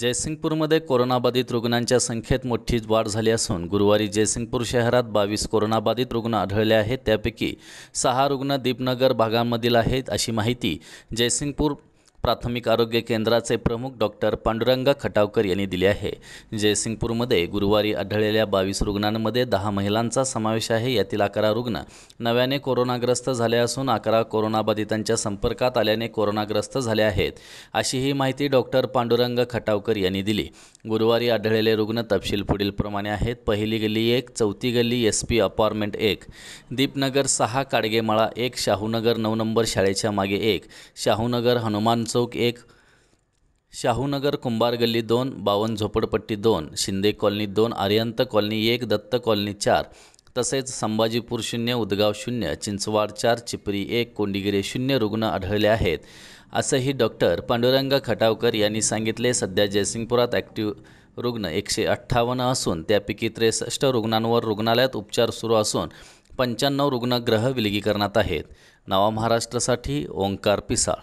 जयसिंगपूरमध्ये कोरोनाबाधित रुग्णांच्या संख्येत मोठी वाढ झाली असून गुरुवारी जयसिंगपूर शहरात बावीस कोरोनाबाधित रुग्ण आढळले आहेत त्यापैकी सहा रुग्ण दीपनगर भागामधील आहेत अशी माहिती जयसिंगपूर प्राथमिक आरोग्य केंद्राचे प्रमुख डॉक्टर पांडुरंग खटावकर यांनी दिले आहे जयसिंगपूरमध्ये गुरुवारी आढळलेल्या बावीस रुग्णांमध्ये दहा महिलांचा समावेश आहे यातील अकरा रुग्ण नव्याने कोरोनाग्रस्त झाले असून अकरा कोरोनाबाधितांच्या संपर्कात आल्याने कोरोनाग्रस्त झाले आहेत अशी ही माहिती डॉक्टर पांडुरंग खटावकर यांनी दिली गुरुवारी आढळलेले रुग्ण तपशील पुढीलप्रमाणे आहेत पहिली गल्ली एक चौथी गल्ली एस पी अपार्टमेंट एक दीपनगर सहा काडगेमाळा एक शाहूनगर नऊ नंबर शाळेच्या मागे एक शाहूनगर हनुमान चौक एक शाहूनगर कुंभार गल्ली दोन बावन झोपडपट्टी दोन शिंदे कॉलनी दोन आर्यंत कॉलनी एक दत्त कॉलनी चार तसेच संभाजीपूर शून्य उदगाव शून्य चिंचवाड चार चिपरी एक कोंडीगिरे शून्य रुग्ण आढळले आहेत असंही डॉक्टर पांडुरंग खटावकर यांनी सांगितले सध्या जयसिंगपुरात ॲक्टिव्ह रुग्ण एकशे अठ्ठावन्न असून त्यापैकी त्रेसष्ट रुग्णांवर रुग्णालयात उपचार सुरू असून पंच्याण्णव रुग्ण ग्रह विलगीकरणात आहेत नवा महाराष्ट्रासाठी ओंकार पिसाळ